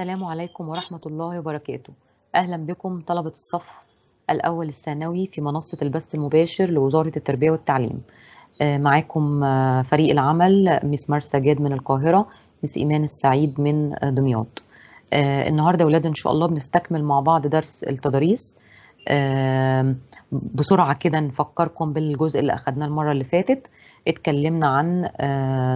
السلام عليكم ورحمة الله وبركاته أهلا بكم طلبة الصف الأول الثانوي في منصة البث المباشر لوزارة التربية والتعليم آه، معاكم آه، فريق العمل ميس مارسا جاد من القاهرة ميس إيمان السعيد من دمياط آه، النهاردة أولاد إن شاء الله بنستكمل مع بعض درس التضاريس بسرعة كده نفكركم بالجزء اللي أخدناه المرة اللي فاتت اتكلمنا عن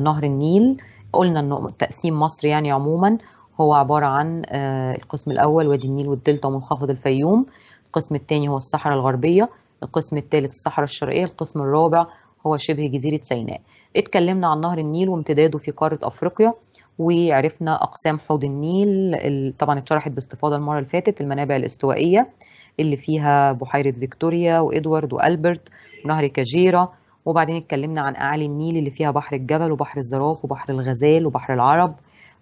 نهر النيل قلنا انه تقسيم مصر يعني عموما هو عبارة عن آه، القسم الأول وادي النيل والدلتا ومنخفض الفيوم القسم الثاني هو الصحراء الغربية القسم الثالث الصحراء الشرقية القسم الرابع هو شبه جزيرة سيناء اتكلمنا عن نهر النيل وامتداده في قارة أفريقيا وعرفنا أقسام حوض النيل طبعا اتشرحت باستفاضة المرة اللي فاتت المنابع الاستوائية اللي فيها بحيرة فيكتوريا وإدوارد وألبرت ونهر كاجيرا وبعدين اتكلمنا عن أعالي النيل اللي فيها بحر الجبل وبحر الزراف وبحر الغزال وبحر العرب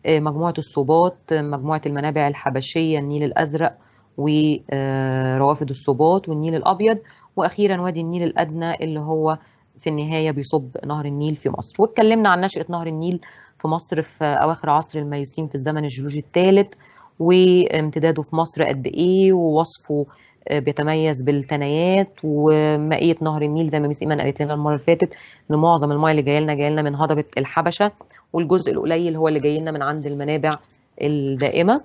مجموعة الصوبات مجموعة المنابع الحبشية النيل الأزرق وروافد آه، الصوبات والنيل الأبيض وأخيرا وادي النيل الأدنى اللي هو في النهاية بيصب نهر النيل في مصر واتكلمنا عن نشأة نهر النيل في مصر في أواخر عصر الميوسين في الزمن الجيولوجي الثالث وامتداده في مصر قد إيه ووصفه آه، بيتميز بالتنايات ومائيه نهر النيل زي ما ميس ايمان قالت لنا المره اللي فاتت ان معظم المايه اللي جايه لنا جايه لنا من هضبه الحبشه والجزء القليل هو اللي جاي لنا من عند المنابع الدائمه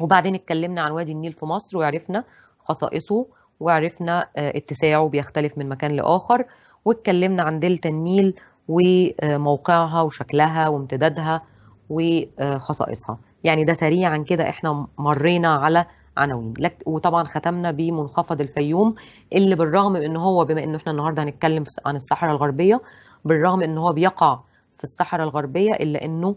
وبعدين اتكلمنا عن وادي النيل في مصر وعرفنا خصائصه وعرفنا آه، اتساعه بيختلف من مكان لاخر واتكلمنا عن دلتا النيل وموقعها وشكلها وامتدادها وخصائصها يعني ده سريعا كده احنا مرينا على عناوين وطبعا ختمنا بمنخفض الفيوم اللي بالرغم ان هو بما انه احنا النهارده هنتكلم عن الصحراء الغربيه بالرغم ان هو بيقع في الصحراء الغربية إلا أنه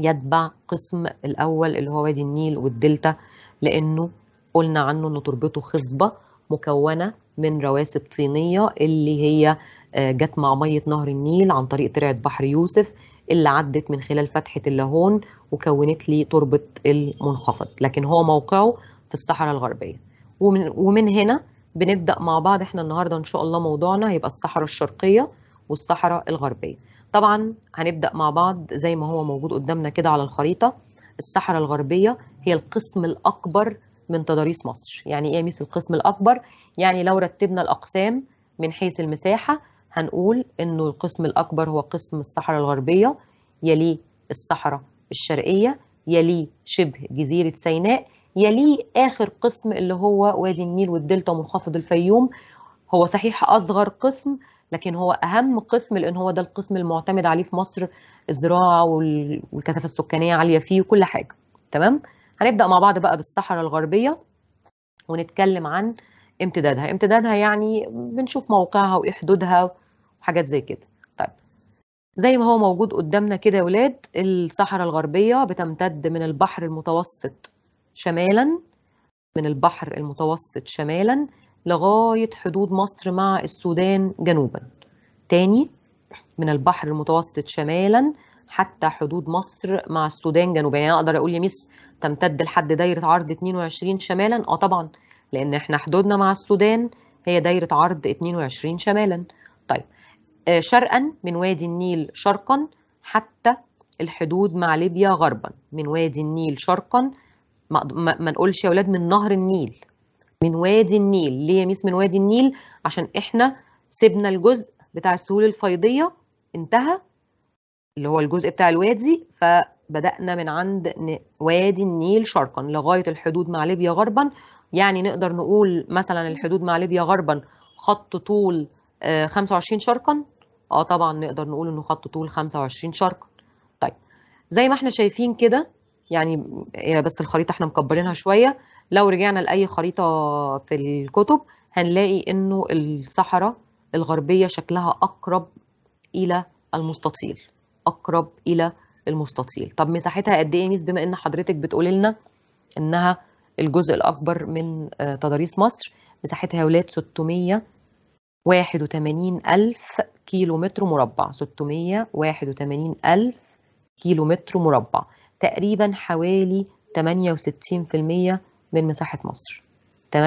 يتبع قسم الأول اللي هو وادي النيل والدلتا لأنه قلنا عنه أنه تربته خصبة مكونة من رواسب طينية اللي هي آه، جت مع مية نهر النيل عن طريق ترعة بحر يوسف اللي عدت من خلال فتحة اللاهون وكونت لي تربة المنخفض لكن هو موقعه في الصحراء الغربية ومن, ومن هنا بنبدأ مع بعض احنا النهاردة إن شاء الله موضوعنا هيبقى الصحراء الشرقية والصحراء الغربية طبعا هنبدأ مع بعض زي ما هو موجود قدامنا كده على الخريطة الصحراء الغربية هي القسم الأكبر من تضاريس مصر يعني إيه ميس القسم الأكبر؟ يعني لو رتبنا الأقسام من حيث المساحة هنقول إنه القسم الأكبر هو قسم الصحراء الغربية يليه الصحراء الشرقية يليه شبه جزيرة سيناء يليه آخر قسم اللي هو وادي النيل والدلتا ومنخفض الفيوم هو صحيح أصغر قسم لكن هو اهم قسم لان هو ده القسم المعتمد عليه في مصر الزراعه والكثافه السكانيه عاليه فيه وكل حاجه تمام هنبدا مع بعض بقى بالصحراء الغربيه ونتكلم عن امتدادها امتدادها يعني بنشوف موقعها وايه حدودها وحاجات زي كده طيب زي ما هو موجود قدامنا كده يا ولاد الصحراء الغربيه بتمتد من البحر المتوسط شمالا من البحر المتوسط شمالا لغاية حدود مصر مع السودان جنوبا تاني من البحر المتوسط شمالا حتى حدود مصر مع السودان جنوبا يعني اقدر اقول يا ميس تمتد لحد دايره عرض 22 شمالا اه طبعا لان احنا حدودنا مع السودان هي دايره عرض 22 شمالا طيب آه شرقا من وادي النيل شرقا حتى الحدود مع ليبيا غربا من وادي النيل شرقا ما, نقولش يا ولاد من نهر النيل من وادي النيل ليه يا ميس من وادي النيل عشان احنا سيبنا الجزء بتاع السهول الفيضيه انتهى اللي هو الجزء بتاع الوادي فبدأنا من عند وادي النيل شرقا لغاية الحدود مع ليبيا غربا يعني نقدر نقول مثلا الحدود مع ليبيا غربا خط طول 25 آه، شرقا اه طبعا نقدر نقول انه خط طول 25 شرقا طيب زي ما احنا شايفين كده يعني بس الخريطة احنا مكبرينها شوية لو رجعنا لأي خريطة في الكتب هنلاقي إنه الصحراء الغربية شكلها أقرب إلى المستطيل أقرب إلى المستطيل طب مساحتها قد إيه ميس بما إن حضرتك بتقول لنا إنها الجزء الأكبر من آه، تضاريس مصر مساحتها يا ولاد 681 ألف كيلو متر مربع 681 ألف كيلو متر مربع تقريبا حوالي 68% من مساحة مصر 68%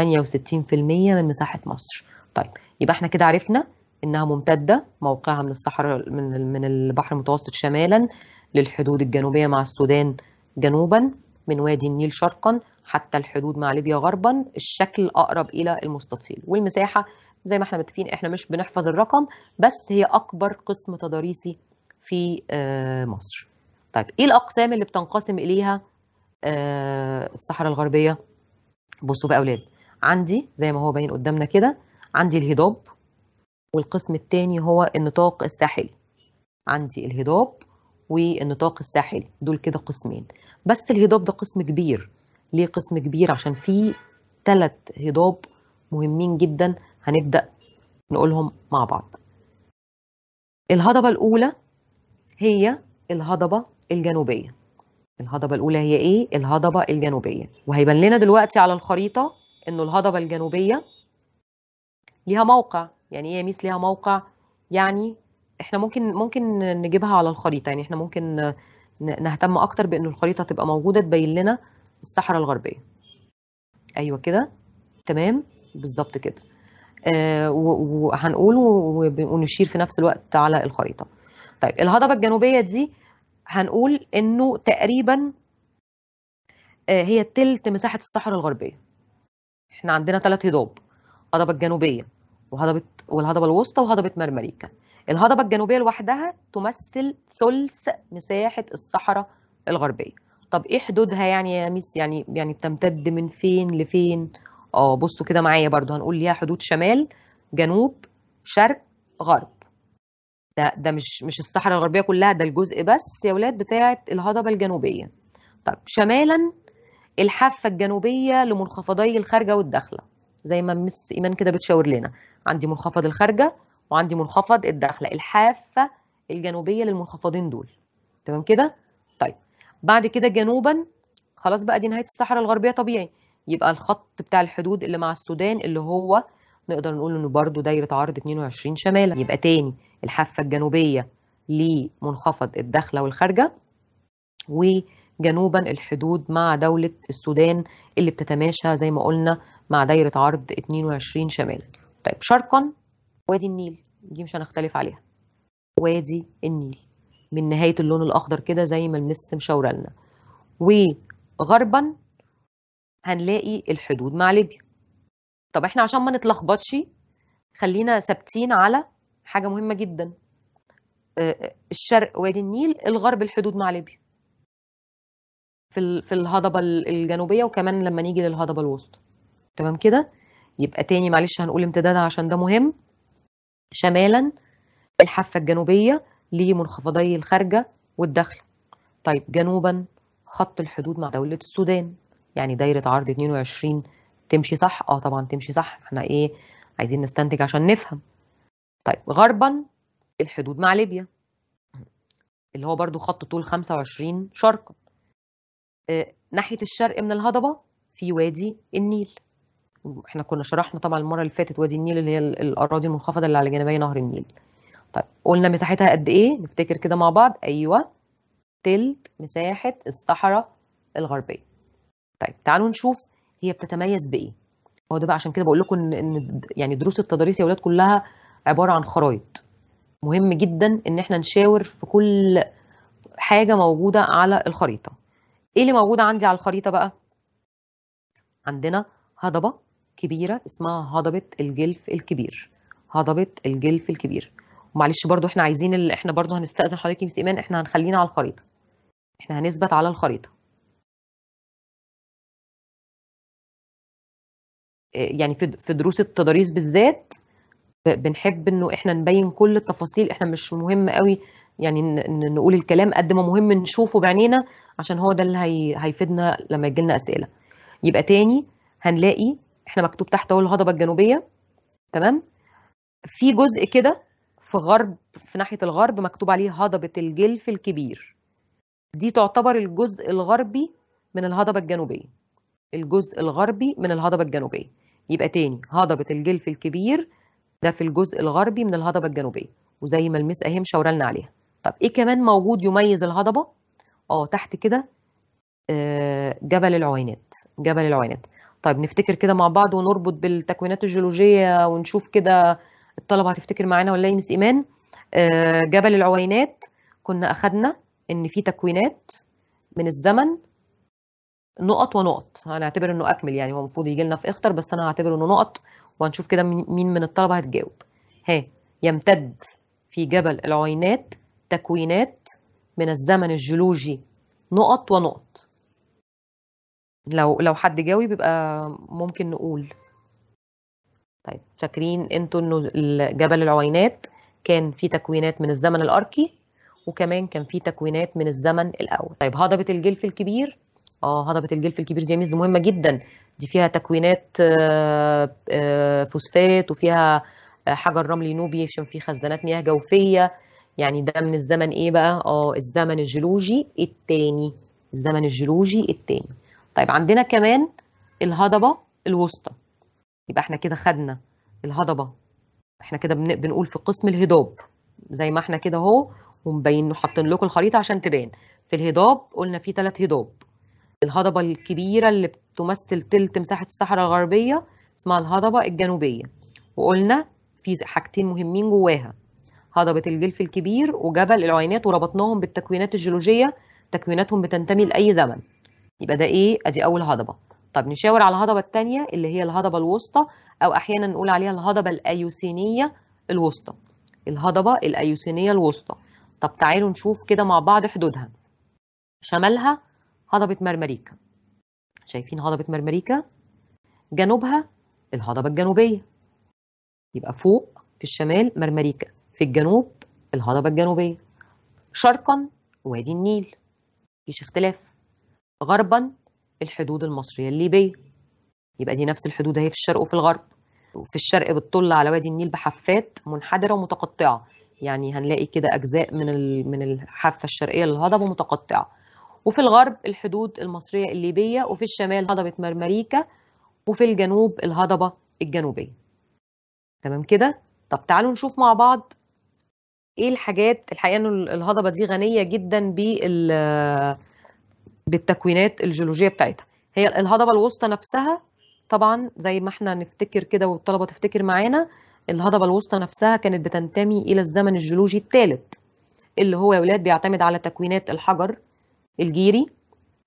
من مساحة مصر طيب يبقى احنا كده عرفنا انها ممتدة موقعها من الصحراء من من البحر المتوسط شمالا للحدود الجنوبية مع السودان جنوبا من وادي النيل شرقا حتى الحدود مع ليبيا غربا الشكل اقرب الى المستطيل والمساحة زي ما احنا متفقين احنا مش بنحفظ الرقم بس هي اكبر قسم تضاريسي في آه، مصر طيب ايه الاقسام اللي بتنقسم اليها آه، الصحراء الغربية بصوا بقى يا اولاد عندي زي ما هو باين قدامنا كده عندي الهضاب والقسم الثاني هو النطاق الساحلي عندي الهضاب والنطاق الساحلي دول كده قسمين بس الهضاب ده قسم كبير ليه قسم كبير عشان فيه ثلاث هضاب مهمين جدا هنبدأ نقولهم مع بعض الهضبة الأولى هي الهضبة الجنوبية الهضبة الأولى هي إيه؟ الهضبة الجنوبية وهيبان لنا دلوقتي على الخريطة إنه الهضبة الجنوبية ليها موقع يعني إيه يا ميس ليها موقع؟ يعني إحنا ممكن ممكن نجيبها على الخريطة يعني إحنا ممكن نهتم أكتر بإن الخريطة تبقى موجودة تبين لنا الصحراء الغربية أيوة كده تمام بالظبط كده آه وهنقول ونشير في نفس الوقت على الخريطة طيب الهضبة الجنوبية دي هنقول انه تقريبا آه، هي تلت مساحه الصحراء الغربيه احنا عندنا ثلاث هضاب هضبه الجنوبيه وهضبه والهضبه الوسطى وهضبه مرمريكا الهضبه الجنوبيه لوحدها تمثل ثلث مساحه الصحراء الغربيه طب ايه حدودها يعني يا ميس يعني يعني بتمتد من فين لفين اه بصوا كده معايا برضو هنقول ليها حدود شمال جنوب شرق غرب ده ده مش مش الصحراء الغربيه كلها ده الجزء بس يا ولاد بتاعه الهضبه الجنوبيه طيب شمالا الحافه الجنوبيه لمنخفضي الخارجه والداخله زي ما مس ايمان كده بتشاور لنا عندي منخفض الخارجه وعندي منخفض الداخله الحافه الجنوبيه للمنخفضين دول تمام كده طيب بعد كده جنوبا خلاص بقى دي نهايه الصحراء الغربيه طبيعي يبقى الخط بتاع الحدود اللي مع السودان اللي هو نقدر نقول انه برضو دايره عرض 22 شمالا يبقى تاني الحافه الجنوبيه لمنخفض الداخله والخارجه وجنوبا الحدود مع دوله السودان اللي بتتماشى زي ما قلنا مع دايره عرض 22 شمالا طيب شرقا وادي النيل دي مش هنختلف عليها وادي النيل من نهايه اللون الاخضر كده زي ما المس مشاوره لنا وغربا هنلاقي الحدود مع ليبيا طب احنا عشان ما نتلخبطش خلينا ثابتين على حاجه مهمه جدا آه، آه، الشرق وادي النيل الغرب الحدود مع ليبيا في في الهضبه الجنوبيه وكمان لما نيجي للهضبه الوسطى تمام كده يبقى تاني معلش هنقول امتدادها عشان ده مهم شمالا الحافه الجنوبيه لمنخفضي الخارجه والداخله طيب جنوبا خط الحدود مع دوله السودان يعني دايره عرض 22 تمشي صح اه طبعا تمشي صح احنا ايه عايزين نستنتج عشان نفهم طيب غربا الحدود مع ليبيا اللي هو برضو خط طول 25 شرقا آه، ناحيه الشرق من الهضبه في وادي النيل احنا كنا شرحنا طبعا المره اللي فاتت وادي النيل اللي هي الاراضي المنخفضه اللي على جانبي نهر النيل طيب قلنا مساحتها قد ايه نفتكر كده مع بعض ايوه تلت مساحه الصحراء الغربيه طيب تعالوا نشوف هي بتتميز بايه هو ده بقى عشان كده بقول لكم ان ان يعني دروس التضاريس يا اولاد كلها عباره عن خرايط مهم جدا ان احنا نشاور في كل حاجه موجوده على الخريطه ايه اللي موجود عندي على الخريطه بقى عندنا هضبه كبيره اسمها هضبه الجلف الكبير هضبه الجلف الكبير ومعلش برضو احنا عايزين احنا برضو هنستأذن حضرتك يا ايمان احنا هنخلينا على الخريطه احنا هنثبت على الخريطه آه، يعني في دروس التضاريس بالذات بنحب انه احنا نبين كل التفاصيل احنا مش مهم قوي يعني نقول الكلام قد ما مهم نشوفه بعينينا عشان هو ده اللي هي... هيفيدنا لما يجي لنا اسئله يبقى تاني هنلاقي احنا مكتوب تحت اهو الهضبه الجنوبيه تمام في جزء كده في غرب في ناحيه الغرب مكتوب عليه هضبه الجلف الكبير دي تعتبر الجزء الغربي من الهضبه الجنوبيه الجزء الغربي من الهضبه الجنوبيه يبقى تاني هضبة الجلف الكبير ده في الجزء الغربي من الهضبة الجنوبية وزي ما المس أهم مشاورلنا عليها طب ايه كمان موجود يميز الهضبة اه تحت كده آه، جبل العوينات جبل العوينات طيب نفتكر كده مع بعض ونربط بالتكوينات الجيولوجية ونشوف كده الطلبة هتفتكر معانا ولا ايه مس ايمان آه، جبل العوينات كنا اخدنا ان في تكوينات من الزمن نقط ونقط هنعتبر انه اكمل يعني هو المفروض يجي لنا في اختر بس انا هعتبر انه نقط وهنشوف كده مين من الطلبه هتجاوب ها يمتد في جبل العوينات تكوينات من الزمن الجيولوجي نقط ونقط لو لو حد جاوب يبقى ممكن نقول طيب فاكرين انتوا انه جبل العوينات كان فيه تكوينات من الزمن الاركي وكمان كان فيه تكوينات من الزمن الاول طيب هضبه الجلف الكبير اه هضبه الجلف الكبير دي ميزه مهمه جدا دي فيها تكوينات آه، آه، فوسفات وفيها آه، حجر رملي نوبي عشان في خزانات مياه جوفيه يعني ده من الزمن ايه بقى اه الزمن الجيولوجي الثاني الزمن الجيولوجي الثاني طيب عندنا كمان الهضبه الوسطى يبقى احنا كده خدنا الهضبه احنا كده بنقول في قسم الهضاب زي ما احنا كده اهو ومبين حاطين لكم الخريطه عشان تبان في الهضاب قلنا في ثلاث هضاب الهضبة الكبيرة اللي بتمثل تلت مساحة الصحراء الغربية اسمها الهضبة الجنوبية وقلنا في حاجتين مهمين جواها هضبة الجلف الكبير وجبل العينات وربطناهم بالتكوينات الجيولوجية تكويناتهم بتنتمي لأي زمن يبقى ده إيه؟ أدي أول هضبة طب نشاور على الهضبة التانية اللي هي الهضبة الوسطى أو أحيانا نقول عليها الهضبة الأيوسينية الوسطى الهضبة الأيوسينية الوسطى طب تعالوا نشوف كده مع بعض حدودها شمالها هضبة مرمريكا شايفين هضبة مرمريكا جنوبها الهضبة الجنوبية يبقى فوق في الشمال مرمريكا في الجنوب الهضبة الجنوبية شرقا وادي النيل مفيش اختلاف غربا الحدود المصرية الليبية يبقى دي نفس الحدود اهي في الشرق وفي الغرب وفي الشرق بتطل على وادي النيل بحافات منحدرة ومتقطعة يعني هنلاقي كده أجزاء من من الحافة الشرقية للهضبة متقطعة وفي الغرب الحدود المصرية الليبية وفي الشمال هضبة مرمريكا وفي الجنوب الهضبة الجنوبية تمام كده؟ طب تعالوا نشوف مع بعض ايه الحاجات الحقيقة ان الهضبة دي غنية جدا بال بالتكوينات الجيولوجية بتاعتها هي الهضبة الوسطى نفسها طبعا زي ما احنا نفتكر كده والطلبة تفتكر معانا الهضبة الوسطى نفسها كانت بتنتمي إلى الزمن الجيولوجي الثالث اللي هو يا ولاد بيعتمد على تكوينات الحجر الجيري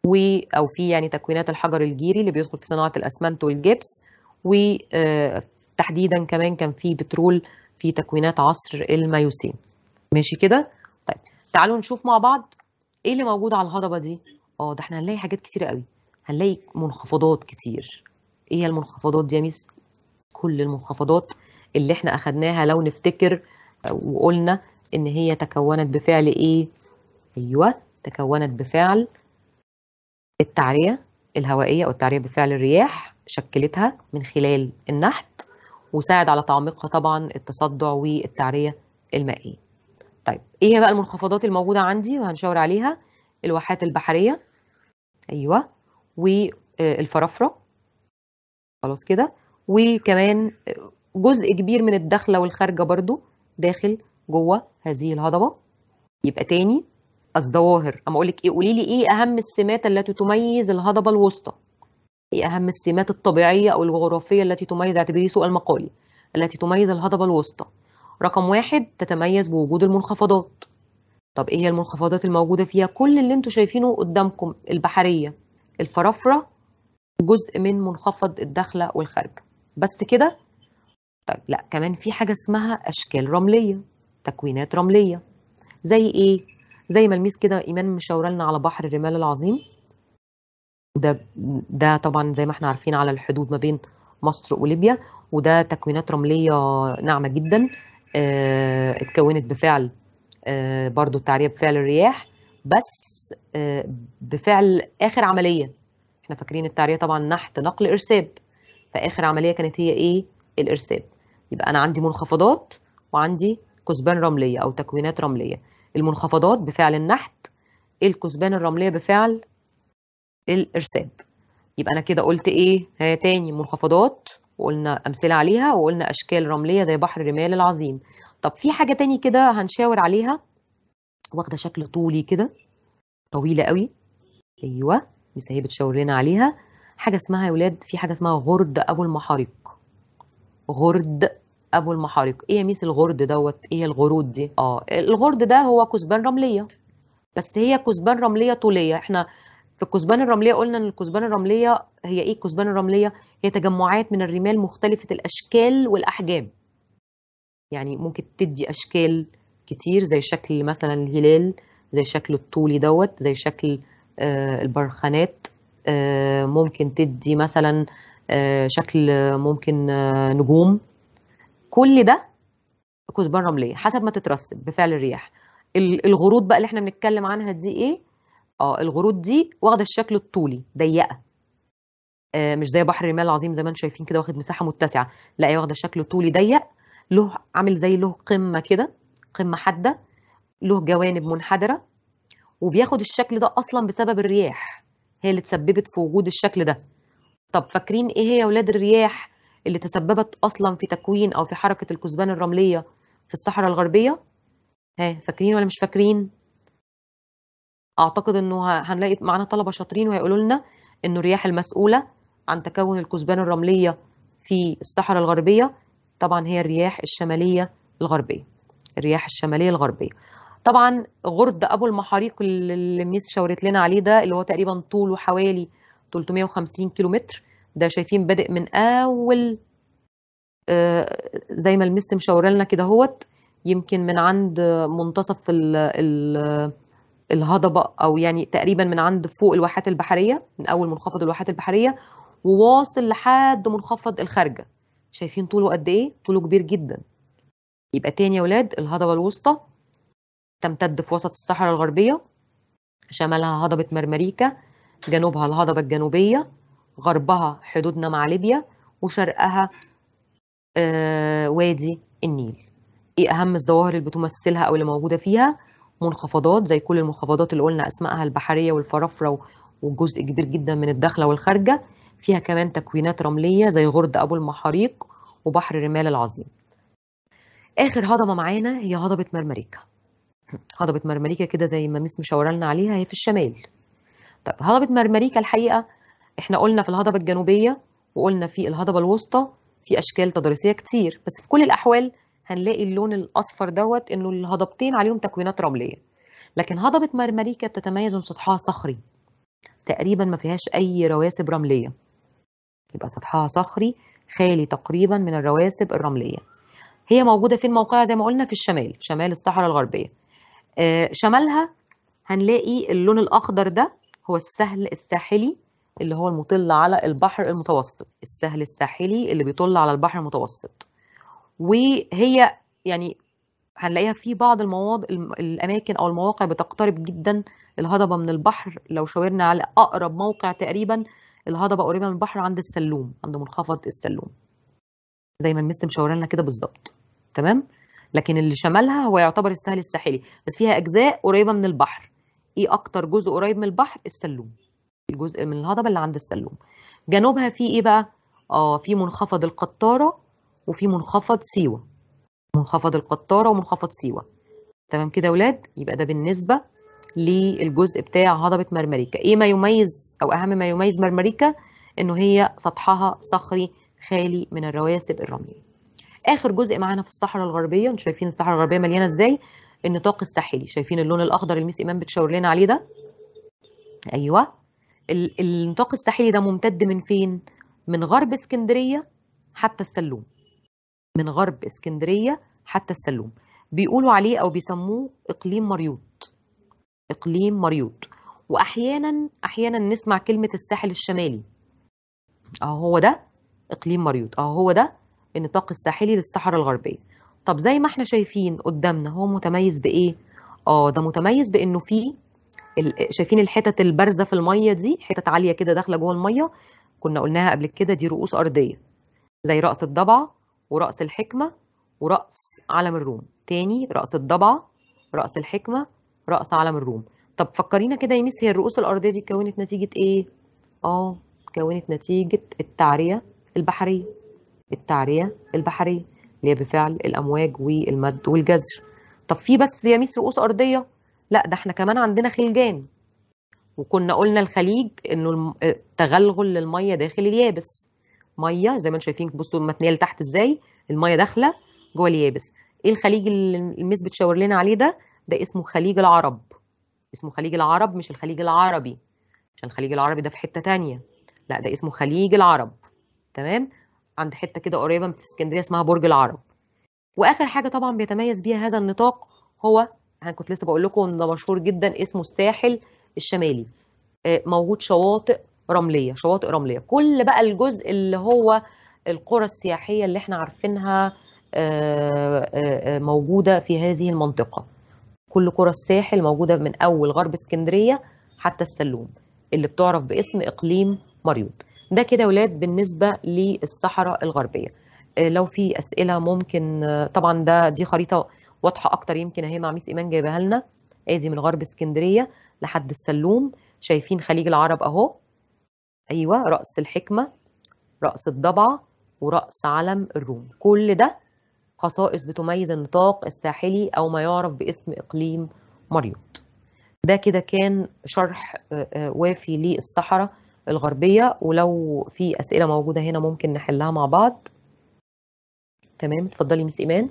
و او في يعني تكوينات الحجر الجيري اللي بيدخل في صناعه الاسمنت والجبس وتحديدا آه، كمان كان في بترول في تكوينات عصر الميوسين ماشي كده طيب تعالوا نشوف مع بعض ايه اللي موجود على الهضبه دي اه ده احنا هنلاقي حاجات كتير قوي هنلاقي منخفضات كتير ايه هي المنخفضات دي يا ميس كل المنخفضات اللي احنا اخدناها لو نفتكر وقلنا ان هي تكونت بفعل ايه ايوه تكونت بفعل التعرية الهوائية أو التعرية بفعل الرياح شكلتها من خلال النحت وساعد على تعميقها طبعا التصدع والتعرية المائية طيب إيه هي بقى المنخفضات الموجودة عندي وهنشاور عليها الواحات البحرية أيوة والفرافرة خلاص كده وكمان جزء كبير من الداخلة والخارجة برضو داخل جوه هذه الهضبة يبقى تاني الظواهر اما اقول لك ايه قولي لي ايه اهم السمات التي تميز الهضبه الوسطى ايه اهم السمات الطبيعيه او الجغرافيه التي تميز اعتبري سؤال مقالي التي تميز الهضبه الوسطى رقم واحد تتميز بوجود المنخفضات طب ايه هي المنخفضات الموجوده فيها كل اللي انتم شايفينه قدامكم البحريه الفرافره جزء من منخفض الداخله والخارج بس كده طيب لا كمان في حاجه اسمها اشكال رمليه تكوينات رمليه زي ايه زي ما الميس كده ايمان مشاوره لنا على بحر الرمال العظيم ده ده طبعا زي ما احنا عارفين على الحدود ما بين مصر وليبيا وده تكوينات رمليه ناعمه جدا اه اتكونت بفعل اه برضو التعريه بفعل الرياح بس اه بفعل اخر عمليه احنا فاكرين التعريه طبعا نحت نقل ارساب فاخر عمليه كانت هي ايه الارساب يبقى انا عندي منخفضات وعندي كثبان رمليه او تكوينات رمليه المنخفضات بفعل النحت الكثبان الرمليه بفعل الارساب يبقى انا كده قلت ايه ها تاني منخفضات وقلنا امثله عليها وقلنا اشكال رمليه زي بحر الرمال العظيم طب في حاجه تاني كده هنشاور عليها واخده شكل طولي كده طويله قوي ايوه لسه هي بتشاور لنا عليها حاجه اسمها يا ولاد في حاجه اسمها غرد ابو المحارق غرد ابو المحارق ايه يا ميس الغرد دوت ايه الغرود دي اه الغرد ده هو كثبان رمليه بس هي كثبان رمليه طوليه احنا في الكثبان الرمليه قلنا ان الكثبان الرمليه هي ايه الكثبان الرمليه هي تجمعات من الرمال مختلفه الاشكال والاحجام يعني ممكن تدي اشكال كتير زي شكل مثلا الهلال زي شكل الطولي دوت زي شكل آه البرخانات آه ممكن تدي مثلا آه شكل ممكن آه، نجوم كل ده كثبان رمليه حسب ما تترسب بفعل الرياح الغروض بقى اللي احنا بنتكلم عنها دي ايه اه الغروض دي واخده الشكل الطولي ضيقه آه مش زي بحر الرمال العظيم زمان شايفين كده واخد مساحه متسعه لا هي واخده شكل طولي ضيق له عامل زي له قمه كده قمه حاده له جوانب منحدره وبياخد الشكل ده اصلا بسبب الرياح هي اللي تسببت في وجود الشكل ده طب فاكرين ايه هي يا اولاد الرياح اللي تسببت اصلا في تكوين او في حركه الكثبان الرمليه في الصحراء الغربيه ها فاكرين ولا مش فاكرين اعتقد انه هنلاقي معانا طلبه شاطرين وهيقولوا لنا انه الرياح المسؤوله عن تكون الكثبان الرمليه في الصحراء الغربيه طبعا هي الرياح الشماليه الغربيه الرياح الشماليه الغربيه طبعا غرد ابو المحاريق اللي ميس شاورت لنا عليه ده اللي هو تقريبا طوله حوالي 350 كيلومتر ده شايفين بادئ من اول آه، زي ما المس مشاوره لنا كده اهوت يمكن من عند منتصف ال ال الهضبة أو يعني تقريبا من عند فوق الواحات البحرية من أول منخفض الواحات البحرية وواصل لحد منخفض الخارجة شايفين طوله قد إيه؟ طوله كبير جدا يبقى تاني يا ولاد الهضبة الوسطى تمتد في وسط الصحراء الغربية شمالها هضبة مرمريكا جنوبها الهضبة الجنوبية غربها حدودنا مع ليبيا وشرقها آه، وادي النيل ايه اهم الظواهر اللي بتمثلها او اللي موجوده فيها منخفضات زي كل المنخفضات اللي قلنا اسمائها البحريه والفرافره وجزء كبير جدا من الداخله والخارجه فيها كمان تكوينات رمليه زي غرد ابو المحاريق وبحر رمال العظيم اخر هضبه معانا هي هضبه مرمريكا هضبه مرمريكا كده زي ما مس مشاوره لنا عليها هي في الشمال طب هضبه مرمريكا الحقيقه احنا قلنا في الهضبة الجنوبية وقلنا في الهضبة الوسطى في أشكال تضاريسية كتير بس في كل الأحوال هنلاقي اللون الأصفر دوت إنه الهضبتين عليهم تكوينات رملية لكن هضبة مرمريكا بتتميز إن سطحها صخري تقريبا ما فيهاش أي رواسب رملية يبقى سطحها صخري خالي تقريبا من الرواسب الرملية هي موجودة فين موقعها زي ما قلنا في الشمال في شمال الصحراء الغربية آه شمالها هنلاقي اللون الأخضر ده هو السهل الساحلي اللي هو المطل على البحر المتوسط السهل الساحلي اللي بيطل على البحر المتوسط وهي يعني هنلاقيها في بعض المواد الاماكن او المواقع بتقترب جدا الهضبه من البحر لو شاورنا على اقرب موقع تقريبا الهضبه قريبه من البحر عند السلوم عند منخفض السلوم زي ما المس لنا كده بالظبط تمام لكن اللي شمالها هو يعتبر السهل الساحلي بس فيها اجزاء قريبه من البحر ايه اكتر جزء قريب من البحر السلوم جزء من الهضبه اللي عند السلوم جنوبها في ايه بقى اه في منخفض القطاره وفي منخفض سيوه منخفض القطاره ومنخفض سيوه تمام كده يا ولاد يبقى ده بالنسبه للجزء بتاع هضبه مرمريكا ايه ما يميز او اهم ما يميز مرمريكا انه هي سطحها صخري خالي من الرواسب الرمليه اخر جزء معانا في الصحراء الغربيه انتوا شايفين الصحراء الغربيه مليانه ازاي النطاق الساحلي شايفين اللون الاخضر اللي ميس ايمان بتشاور لنا عليه ده ايوه ال... النطاق الساحلي ده ممتد من فين؟ من غرب اسكندرية حتى السلوم من غرب اسكندرية حتى السلوم بيقولوا عليه أو بيسموه إقليم مريوط إقليم مريوط وأحيانا أحيانا نسمع كلمة الساحل الشمالي أهو هو ده إقليم مريوط أهو هو ده النطاق الساحلي للصحراء الغربية طب زي ما احنا شايفين قدامنا هو متميز بإيه؟ اه ده متميز بإنه فيه شايفين الحتت البارزه في الميه دي حتت عاليه كده داخله جوه الميه كنا قلناها قبل كده دي رؤوس ارضيه زي راس الضبعه وراس الحكمه وراس علم الروم تاني راس الضبعه راس الحكمه راس علم الروم طب فكرينا كده يا ميس هي الرؤوس الارضيه دي كونت نتيجه ايه اه كونت نتيجه التعريه البحريه التعريه البحريه اللي هي بفعل الامواج والمد والجزر طب في بس يا ميس رؤوس ارضيه لا ده احنا كمان عندنا خلجان وكنا قلنا الخليج انه آه، تغلغل للميه داخل اليابس ميه زي ما انتم شايفين بصوا المتنيه اللي تحت ازاي الميه داخله جوه اليابس ايه الخليج اللي المس بتشاور لنا عليه ده ده اسمه خليج العرب اسمه خليج العرب مش الخليج العربي عشان الخليج العربي ده في حته ثانيه لا ده اسمه خليج العرب تمام عند حته كده قريبه في اسكندريه اسمها برج العرب واخر حاجه طبعا بيتميز بيها هذا النطاق هو انا كنت لسه بقول لكم ان مشهور جدا اسمه الساحل الشمالي آه، موجود شواطئ رمليه شواطئ رمليه كل بقى الجزء اللي هو القرى السياحيه اللي احنا عارفينها آه، آه، موجوده في هذه المنطقه كل قرى الساحل موجوده من اول غرب اسكندريه حتى السلوم اللي بتعرف باسم اقليم مريوط ده كده ولاد بالنسبه للصحراء الغربيه لو في اسئله ممكن طبعا ده دي خريطه واضحه اكتر يمكن اهي مع ميس ايمان جايبها لنا ادي من غرب اسكندريه لحد السلوم شايفين خليج العرب اهو ايوه راس الحكمه راس الضبعه وراس علم الروم كل ده خصائص بتميز النطاق الساحلي او ما يعرف باسم اقليم مريوط ده كده كان شرح آه، آه، وافي للصحراء الغربيه ولو في اسئله موجوده هنا ممكن نحلها مع بعض تمام اتفضلي ميس ايمان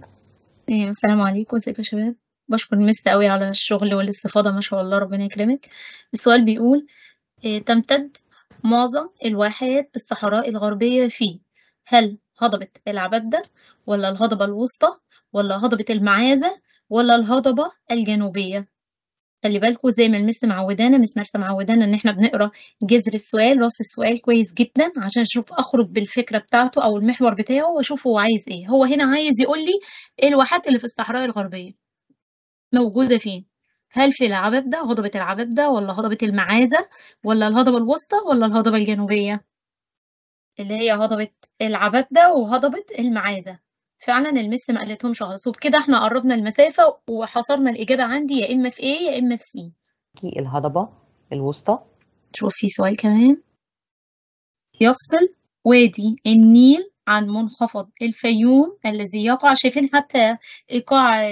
إيه، السلام عليكم، ازيكم يا شباب؟ بشكر مس قوي على الشغل والاستفاضة ما شاء الله ربنا يكرمِك. السؤال بيقول إيه، تمتد معظم الواحات بالصحراء الغربية في هل هضبة العبده ولا الهضبة الوسطى ولا هضبة المعازة ولا الهضبة الجنوبية؟ خلي بالكوا زي ما المس معودانا مس مرسى معودانا ان احنا بنقرا جذر السؤال راس السؤال كويس جدا عشان اشوف اخرج بالفكره بتاعته او المحور بتاعه واشوف هو عايز ايه هو هنا عايز يقول لي ايه الواحات اللي في الصحراء الغربيه موجوده فين هل في العببده هضبه العببده ولا هضبه المعازه ولا الهضبه الوسطى ولا الهضبه الجنوبيه اللي هي هضبه العببده وهضبه المعازه فعلا المس ما قالتهمش خالص وبكده احنا قربنا المسافة وحصرنا الإجابة عندي يا إما في A يا إما في C الهضبة الوسطى شوف في سؤال كمان يفصل وادي النيل عن منخفض الفيوم الذي يقع شايفين حتى إيقاع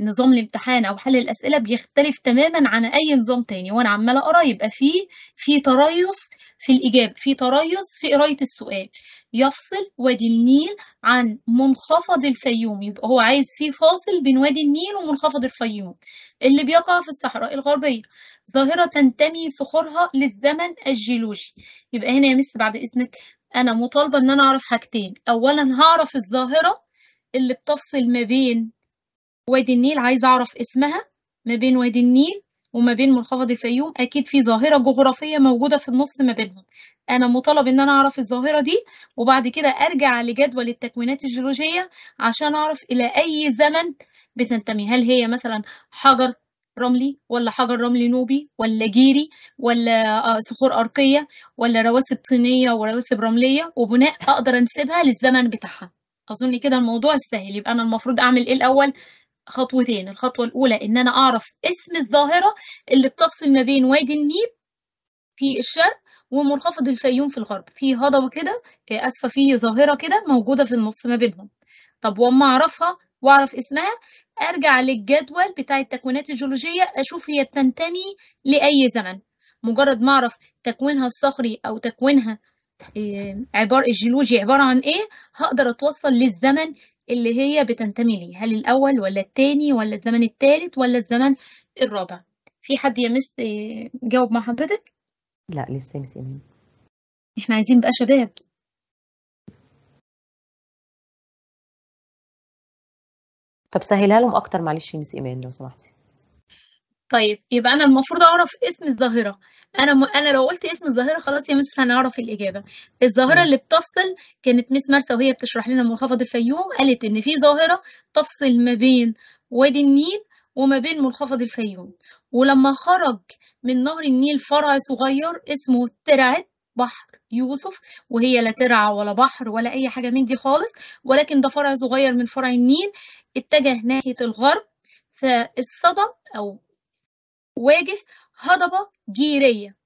نظام الامتحان او حل الاسئله بيختلف تماما عن اي نظام تاني وانا عماله اقرا يبقى فيه في تريث في الإجابة في تريث في قراية السؤال يفصل وادي النيل عن منخفض الفيوم يبقى هو عايز فيه فاصل بين وادي النيل ومنخفض الفيوم اللي بيقع في الصحراء الغربية ظاهرة تنتمي صخورها للزمن الجيولوجي يبقى هنا يا مس بعد إذنك أنا مطالبة إن أنا أعرف حاجتين أولا هعرف الظاهرة اللي بتفصل ما بين وادي النيل عايزة أعرف اسمها ما بين وادي النيل وما بين منخفض الفيوم اكيد في ظاهره جغرافيه موجوده في النص ما بينهم انا مطالب ان انا اعرف الظاهره دي وبعد كده ارجع لجدول التكوينات الجيولوجيه عشان اعرف الى اي زمن بتنتمي هل هي مثلا حجر رملي ولا حجر رملي نوبي ولا جيري ولا آه، صخور ارقيه ولا رواسب طينية ورواسب رملية وبناء أقدر أنسبها للزمن بتاعها أظن كده الموضوع سهل يبقى أنا المفروض أعمل إيه الأول خطوتين الخطوة الأولى إن أنا أعرف اسم الظاهرة اللي بتفصل ما بين وادي النيل في الشرق ومنخفض الفيوم في الغرب في هضبة كده آسفة في ظاهرة كده موجودة في النص ما بينهم طب وأما أعرفها وأعرف اسمها أرجع للجدول بتاع التكوينات الجيولوجية أشوف هي بتنتمي لأي زمن مجرد ما أعرف تكوينها الصخري أو تكوينها آه، عبارة الجيولوجي عبارة عن إيه هقدر أتوصل للزمن اللي هي بتنتمي ليه هل الأول ولا التاني ولا الزمن التالت ولا الزمن الرابع في حد يا مس جاوب مع حضرتك؟ لا لسه مس إيمان احنا عايزين بقى شباب طب سهلها لهم أكتر معلش مس إيمان لو سمحتي طيب يبقى انا المفروض اعرف اسم الظاهره انا م... انا لو قلت اسم الظاهره خلاص يا مس هنعرف الاجابه الظاهره اللي بتفصل كانت مس مرسى وهي بتشرح لنا منخفض الفيوم قالت ان في ظاهره تفصل ما بين وادي النيل وما بين منخفض الفيوم ولما خرج من نهر النيل فرع صغير اسمه ترعه بحر يوسف وهي لا ترعى ولا بحر ولا اي حاجه من دي خالص ولكن ده فرع صغير من فرع النيل اتجه ناحيه الغرب فالصدى او واجه هضبة جيرية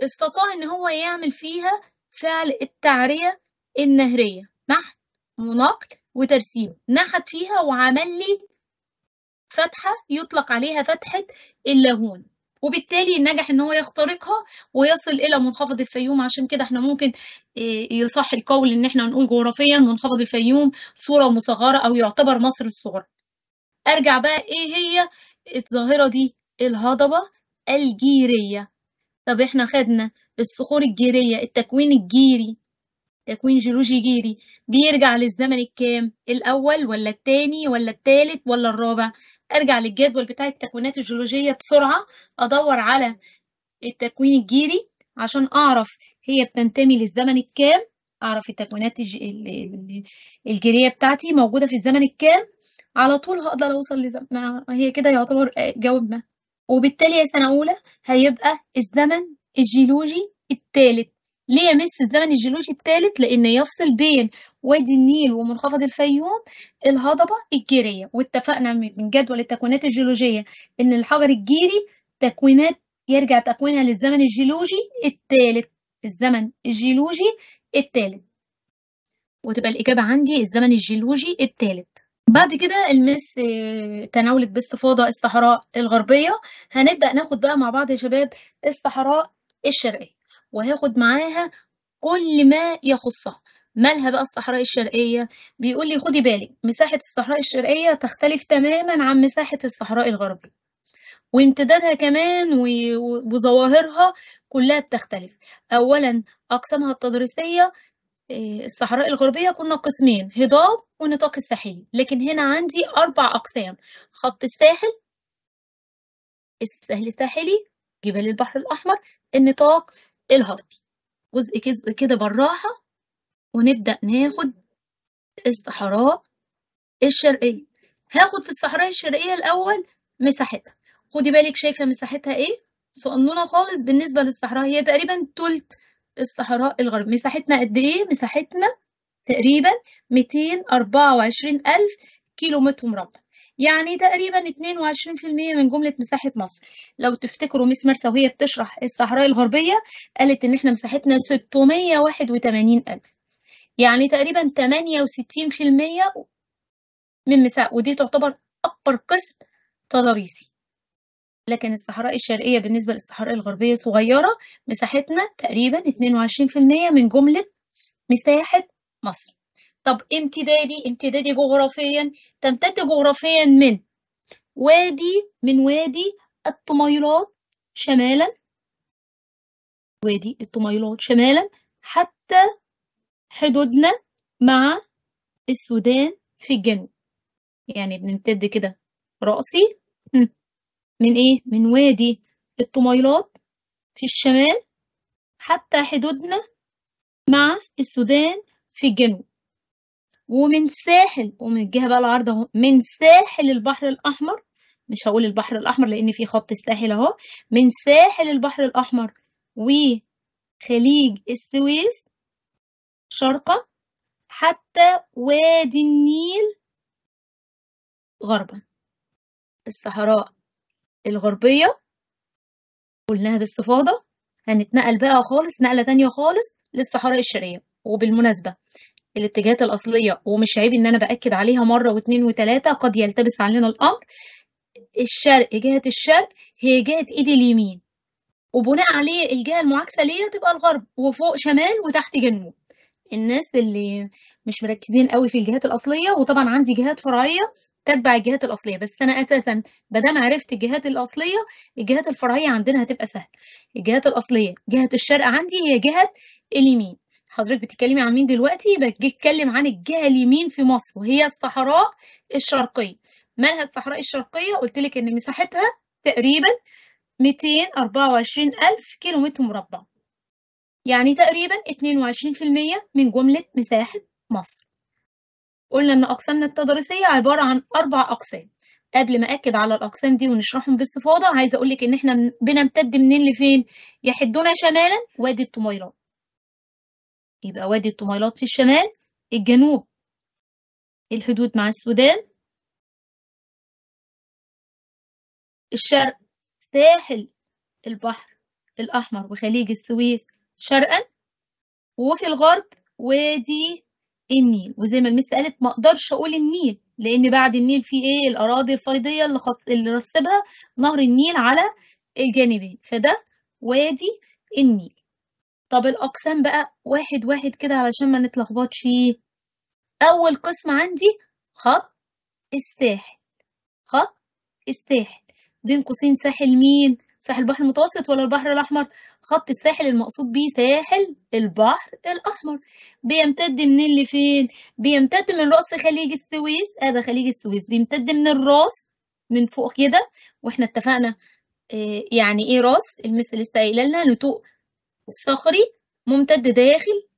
استطاع إن هو يعمل فيها فعل التعرية النهرية نحت ونقل وترسيم نحت فيها وعمل لي فتحة يطلق عليها فتحة اللاهون وبالتالي نجح ان هو يخترقها ويصل الى منخفض الفيوم عشان كده احنا ممكن آه، يصح القول ان احنا نقول جغرافيا منخفض الفيوم صوره مصغره او يعتبر مصر الصغرى ارجع بقى ايه هي الظاهره دي الهضبة الجيرية طب احنا خدنا الصخور الجيرية التكوين الجيري تكوين جيولوجي جيري بيرجع للزمن الكام الأول ولا التاني ولا التالت ولا الرابع أرجع للجدول بتاع التكوينات الجيولوجية بسرعة أدور على التكوين الجيري عشان أعرف هي بتنتمي للزمن الكام أعرف التكوينات الجيرية بتاعتي موجودة في الزمن الكام على طول هقدر أوصل لزمن هي كده يعتبر آه، جاوبنا وبالتالي يا سنة أولى هيبقى الزمن الجيولوجي الثالث ليه يا مس الزمن الجيولوجي الثالث لأن يفصل بين وادي النيل ومنخفض الفيوم الهضبة الجيرية واتفقنا من جدول التكوينات الجيولوجية إن الحجر الجيري تكوينات يرجع تكوينها للزمن الجيولوجي الثالث الزمن الجيولوجي الثالث وتبقى الإجابة عندي الزمن الجيولوجي الثالث بعد كده المس آه، تناولت باستفاضة الصحراء الغربية هنبدأ ناخد بقى مع بعض يا شباب الصحراء الشرقية وهاخد معاها كل ما يخصها مالها بقى الصحراء الشرقية بيقول لي خدي بالك مساحة الصحراء الشرقية تختلف تماما عن مساحة الصحراء الغربية وامتدادها كمان وظواهرها كلها بتختلف أولا أقسامها التضريسية إيه، الصحراء الغربية كنا قسمين هضاب ونطاق الساحلي لكن هنا عندي أربع أقسام خط الساحل السهل الساحلي جبال البحر الأحمر النطاق الهضبي جزء كده بالراحة ونبدأ ناخد الصحراء الشرقية هاخد في الصحراء الشرقية الأول مساحتها خدي بالك شايفة مساحتها إيه صغنونة خالص بالنسبة للصحراء هي تقريبا تلت الصحراء الغربية مساحتنا قد إيه؟ مساحتنا تقريبا 224000 ألف كيلو متر مربع يعني تقريبا 22% من جملة مساحة مصر لو تفتكروا ميس مرسى وهي بتشرح الصحراء الغربية قالت إن إحنا مساحتنا 681000 ألف يعني تقريبا 68% من مساحة ودي تعتبر أكبر قسم تضاريسي لكن الصحراء الشرقية بالنسبة للصحراء الغربية صغيرة مساحتنا تقريبا 22% من جملة مساحة مصر طب امتدادي امتدادي جغرافيا تمتد جغرافيا من وادي من وادي الطميلات شمالا وادي الطميلات شمالا حتى حدودنا مع السودان في الجنوب يعني بنمتد كده رأسي من إيه؟ من وادي الطميلات في الشمال حتى حدودنا مع السودان في الجنوب ومن ساحل ومن الجهة بقى العارضة اهو من ساحل البحر الأحمر مش هقول البحر الأحمر لأن في خط الساحل اهو من ساحل البحر الأحمر وخليج السويس شرقا حتى وادي النيل غربا الصحراء الغربية قلناها باستفاضة هنتنقل بقى خالص نقلة تانية خالص للصحراء الشرقية وبالمناسبة الاتجاهات الأصلية ومش عيب إن أنا بأكد عليها مرة واتنين وتلاتة قد يلتبس علينا الأمر الشرق جهة الشرق هي جهة إيدي اليمين وبناء عليه الجهة المعاكسة ليا تبقى الغرب وفوق شمال وتحت جنوب الناس اللي مش مركزين قوي في الجهات الأصلية وطبعا عندي جهات فرعية تتبع الجهات الاصليه بس انا اساسا ما دام عرفت الجهات الاصليه الجهات الفرعيه عندنا هتبقى سهله الجهات الاصليه جهه الشرق عندي هي جهه اليمين حضرتك بتتكلمي عن مين دلوقتي بجي تتكلم عن الجهه اليمين في مصر وهي الصحراء الشرقيه مالها الصحراء الشرقيه قلت لك ان مساحتها تقريبا 224 ألف كيلو متر مربع يعني تقريبا 22% من جملة مساحة مصر قلنا إن أقسامنا التضاريسية عبارة عن أربع أقسام قبل ما أكد على الأقسام دي ونشرحهم باستفاضة عايزة أقول لك إن إحنا بنمتد منين لفين؟ يحدنا شمالا وادي الطميلات يبقى وادي الطميلات في الشمال الجنوب الحدود مع السودان الشرق ساحل البحر الأحمر وخليج السويس شرقا وفي الغرب وادي النيل وزي ما المس قالت ما اقدرش اقول النيل لان بعد النيل في ايه الاراضي الفيضيه اللي خط... اللي رسبها نهر النيل على الجانبين فده وادي النيل طب الاقسام بقى واحد واحد كده علشان ما نتلخبطش اول قسم عندي خط الساحل خط الساحل بين قوسين ساحل مين ساحل البحر المتوسط ولا البحر الاحمر خط الساحل المقصود بيه ساحل البحر الأحمر بيمتد منين لفين؟ بيمتد من رأس خليج السويس آه خليج السويس بيمتد من الراس من فوق كده واحنا اتفقنا آه يعني ايه راس المس لسه قايله لنا نتوء صخري ممتد داخل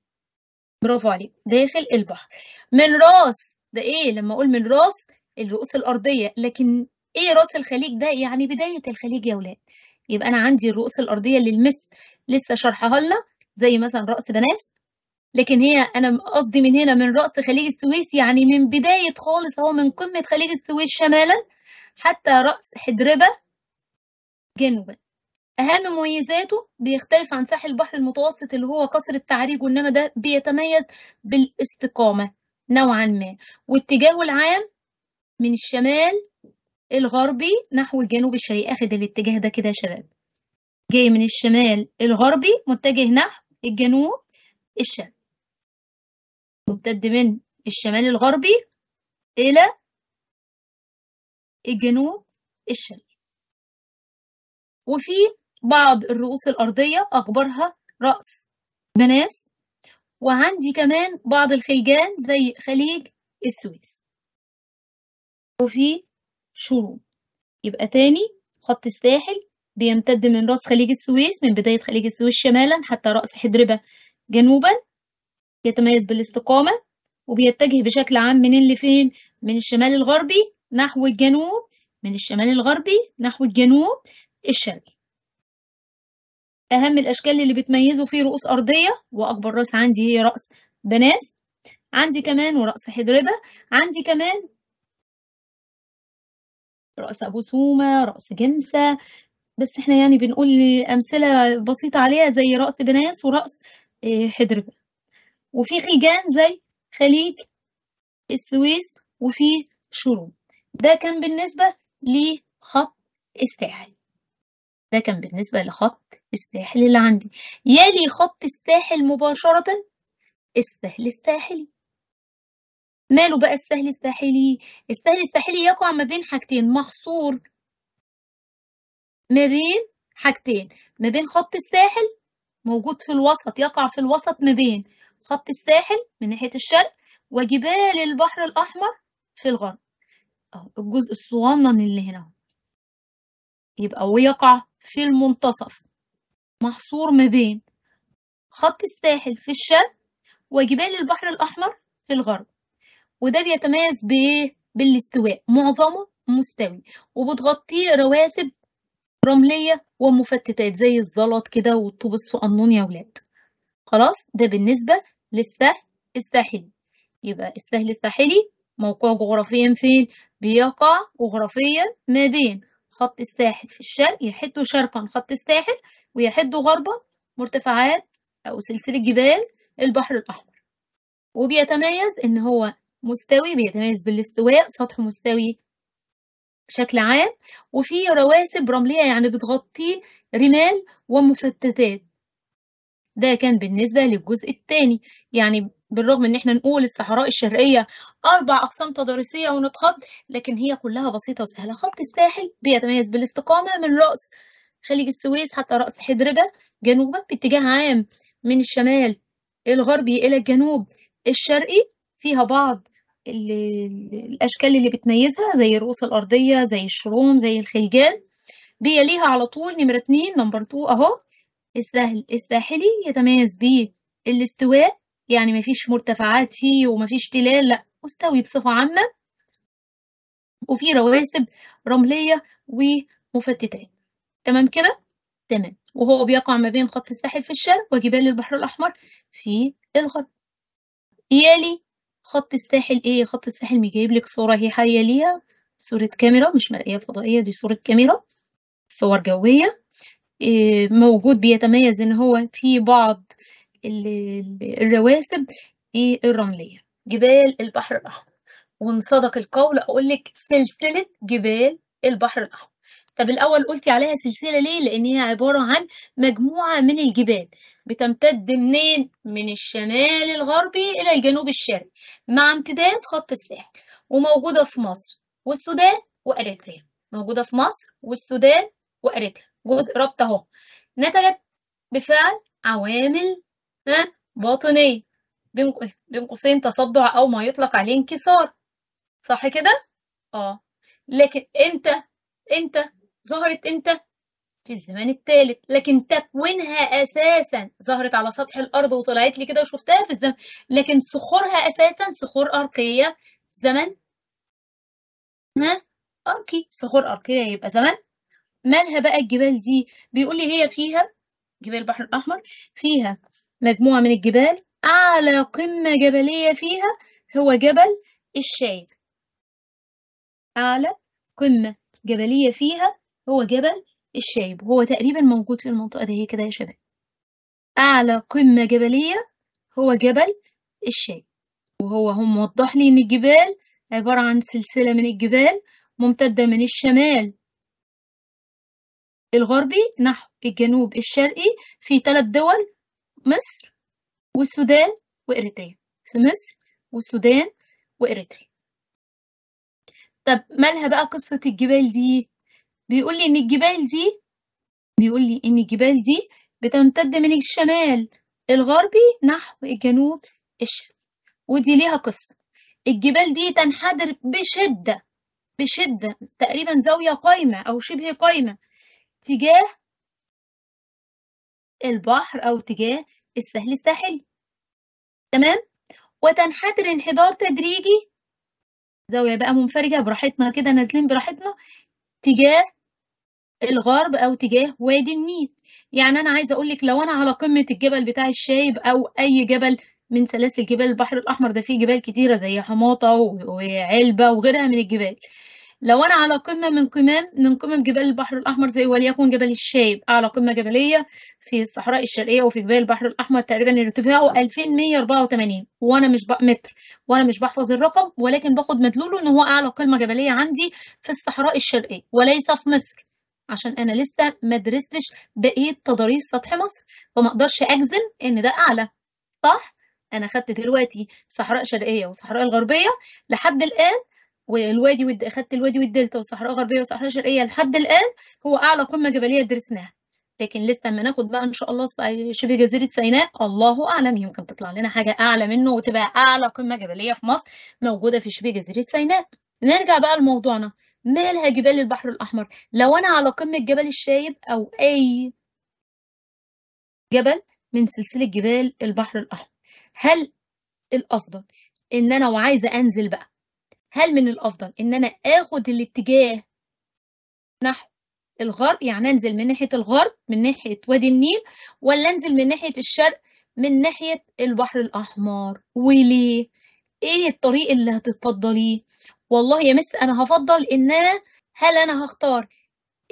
برافو عليك داخل البحر من راس ده ايه لما اقول من راس الرؤوس الارضيه لكن ايه راس الخليج ده يعني بدايه الخليج يا ولاد يبقى أنا عندي الرؤوس الأرضية اللي المس لسه شرحها لنا زي مثلا رأس بناس لكن هي أنا قصدي من هنا من رأس خليج السويس يعني من بداية خالص هو من قمة خليج السويس شمالا حتى رأس حدربة جنوبا أهم مميزاته بيختلف عن ساحل البحر المتوسط اللي هو قصر التعريج وإنما ده بيتميز بالاستقامة نوعا ما واتجاهه العام من الشمال الغربي نحو الجنوب الشرقي اخد الاتجاه ده كده يا شباب جاي من الشمال الغربي متجه نحو الجنوب الشرقي ممتد من الشمال الغربي إلى الجنوب الشرقي وفي بعض الرؤوس الأرضية أكبرها رأس بناس وعندي كمان بعض الخلجان زي خليج السويس وفي شروق يبقى تاني خط الساحل بيمتد من رأس خليج السويس من بداية خليج السويس شمالا حتى رأس حدربة جنوبا يتميز بالاستقامة وبيتجه بشكل عام منين لفين؟ من الشمال الغربي نحو الجنوب من الشمال الغربي نحو الجنوب الشرقي أهم الأشكال اللي بتميزه فيه رؤوس أرضية وأكبر رأس عندي هي رأس بناس عندي كمان ورأس حدربة عندي كمان رأس أبو سومة رأس جنسة بس احنا يعني بنقول أمثلة بسيطة عليها زي رأس بناس ورأس آه، حدربة وفي خيجان زي خليج السويس وفي شروم ده كان بالنسبة لخط الساحل ده كان بالنسبة لخط الساحل اللي عندي يلي خط الساحل مباشرة السهل الساحلي ماله بقى السهل الساحلي السهل الساحلي يقع ما بين حاجتين محصور ما بين حاجتين ما بين خط الساحل موجود في الوسط يقع في الوسط ما بين خط الساحل من ناحية الشرق وجبال البحر الأحمر في الغرب أهو الجزء الصغنن اللي هنا يبقى ويقع في المنتصف محصور ما بين خط الساحل في الشرق وجبال البحر الأحمر في الغرب وده بيتميز بايه؟ بالاستواء معظمه مستوي وبتغطيه رواسب رملية ومفتتات زي الزلط كده والطوب الصقنون يا ولاد خلاص ده بالنسبة للسهل الساحلي يبقى السهل الساحلي موقعه جغرافيا فين؟ بيقع جغرافيا ما بين خط الساحل في الشرق يحد شرقا خط الساحل ويحد غربا مرتفعات أو سلسلة جبال البحر الأحمر وبيتميز إن هو مستوي بيتميز بالاستواء سطح مستوي بشكل عام وفيه رواسب رملية يعني بتغطي رمال ومفتتات ده كان بالنسبة للجزء الثاني يعني بالرغم ان احنا نقول الصحراء الشرقية اربع اقسام تضاريسية ونتخض لكن هي كلها بسيطة وسهلة خط الساحل بيتميز بالاستقامة من رأس خليج السويس حتى رأس حدربة جنوبا باتجاه عام من الشمال الغربي إلى الجنوب الشرقي فيها بعض الأشكال اللي بتميزها زي الرؤوس الأرضية زي الشروم زي الخلجان بيليها على طول نمرة اتنين نمبر تو أهو السهل الساحلي يتميز بالاستواء يعني مفيش مرتفعات فيه ومفيش تلال لأ مستوي بصفة عامة وفيه رواسب رملية ومفتتات تمام كده؟ تمام وهو بيقع ما بين خط الساحل في الشرق وجبال البحر الأحمر في الغرب يالي خط الساحل إيه؟ خط الساحل بيجيب لك صورة هي حية ليها صورة كاميرا مش مرئية فضائية دي صورة كاميرا صور جوية إيه موجود بيتميز إن هو في بعض الرواسب إيه الرملية جبال البحر الأحمر وان صدق القول أقول لك سلسلة جبال البحر الأحمر طب الأول قلتي عليها سلسلة ليه؟ لأن هي عبارة عن مجموعة من الجبال بتمتد منين؟ من الشمال الغربي إلى الجنوب الشرقي مع امتداد خط الساحل وموجودة في مصر والسودان وأريتريا موجودة في مصر والسودان وأريتريا جزء ربط أهو نتجت بفعل عوامل ها باطنية بين قوسين تصدع أو ما يطلق عليه انكسار صح كده؟ اه لكن امتى امتى ظهرت امتى؟ في الزمان الثالث لكن تكوينها اساسا ظهرت على سطح الارض وطلعت لي كده وشفتها في الزمن لكن صخورها اساسا صخور اركيه زمن ها اركي صخور اركيه يبقى زمن مالها بقى الجبال دي بيقول لي هي فيها جبال البحر الاحمر فيها مجموعه من الجبال اعلى قمه جبليه فيها هو جبل الشايب اعلى قمه جبليه فيها هو جبل الشايب وهو تقريبا موجود في المنطقة دي هي كده يا شباب أعلى قمة جبلية هو جبل الشايب وهو هم وضح لي إن الجبال عبارة عن سلسلة من الجبال ممتدة من الشمال الغربي نحو الجنوب الشرقي في ثلاث دول مصر والسودان وإريتريا في مصر والسودان وإريتريا طب مالها بقى قصة الجبال دي بيقول لي إن الجبال دي بيقول لي إن الجبال دي بتمتد من الشمال الغربي نحو الجنوب الشمالي ودي ليها قصة الجبال دي تنحدر بشدة بشدة تقريبا زاوية قايمة أو شبه قايمة تجاه البحر أو تجاه السهل الساحلي تمام وتنحدر انحدار تدريجي زاوية بقى منفرجة براحتنا كده نازلين براحتنا تجاه الغرب أو تجاه وادي النيل يعني أنا عايزة أقول لك لو أنا على قمة الجبل بتاع الشايب أو أي جبل من سلاسل جبال البحر الأحمر ده فيه جبال كتيرة زي حماطة وعلبة وغيرها من الجبال لو أنا على قمة من قمام من قمم جبال البحر الأحمر زي وليكن جبل الشايب أعلى قمة جبلية في الصحراء الشرقية وفي جبال البحر الأحمر تقريبا ارتفاعه 2184 وأنا مش بق... متر وأنا مش بحفظ الرقم ولكن باخد مدلوله إن هو أعلى قمة جبلية عندي في الصحراء الشرقية وليس في مصر عشان انا لسه ما درستش بقيه تضاريس سطح مصر فما اقدرش اجزم ان ده اعلى صح انا خدت دلوقتي صحراء شرقيه وصحراء الغربيه لحد الان والوادي ود... خدت الوادي والدلتا والصحراء الغربيه والصحراء الشرقيه لحد الان هو اعلى قمه جبليه درسناها لكن لسه اما ناخد بقى ان شاء الله شبه جزيره سيناء الله اعلم يمكن تطلع لنا حاجه اعلى منه وتبقى اعلى قمه جبليه في مصر موجوده في شبه جزيره سيناء نرجع بقى لموضوعنا مالها جبال البحر الأحمر لو أنا على قمة جبل الشايب أو أي جبل من سلسلة جبال البحر الأحمر هل الأفضل إن أنا وعايزة أنزل بقى هل من الأفضل إن أنا آخد الاتجاه نحو الغرب يعني أنزل من ناحية الغرب من ناحية وادي النيل ولا أنزل من ناحية الشرق من ناحية البحر الأحمر وليه؟ إيه الطريق اللي هتتفضليه؟ والله يا مس انا هفضل ان انا هل انا هختار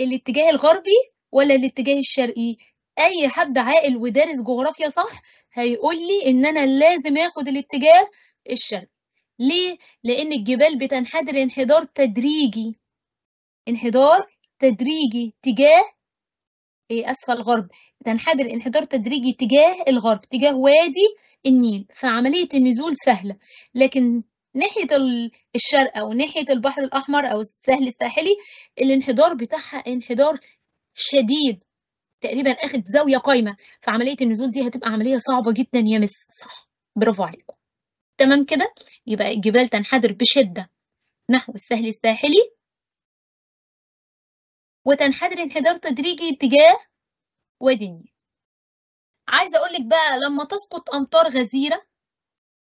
الاتجاه الغربي ولا الاتجاه الشرقي اي حد عاقل ودارس جغرافيا صح هيقول لي ان انا لازم اخد الاتجاه الشرقي ليه لان الجبال بتنحدر انحدار تدريجي انحدار تدريجي تجاه ايه اسفل الغرب بتنحدر انحدار تدريجي تجاه الغرب تجاه وادي النيل فعملية النزول سهلة لكن ناحية الشرق أو ناحية البحر الأحمر أو السهل الساحلي الانحدار بتاعها انحدار شديد تقريبا أخد زاوية قايمة فعملية النزول دي هتبقى عملية صعبة جدا يا مس صح برافو عليكم تمام كده يبقى الجبال تنحدر بشدة نحو السهل الساحلي وتنحدر انحدار تدريجي اتجاه وادي النيل عايزة أقولك بقى لما تسقط أمطار غزيرة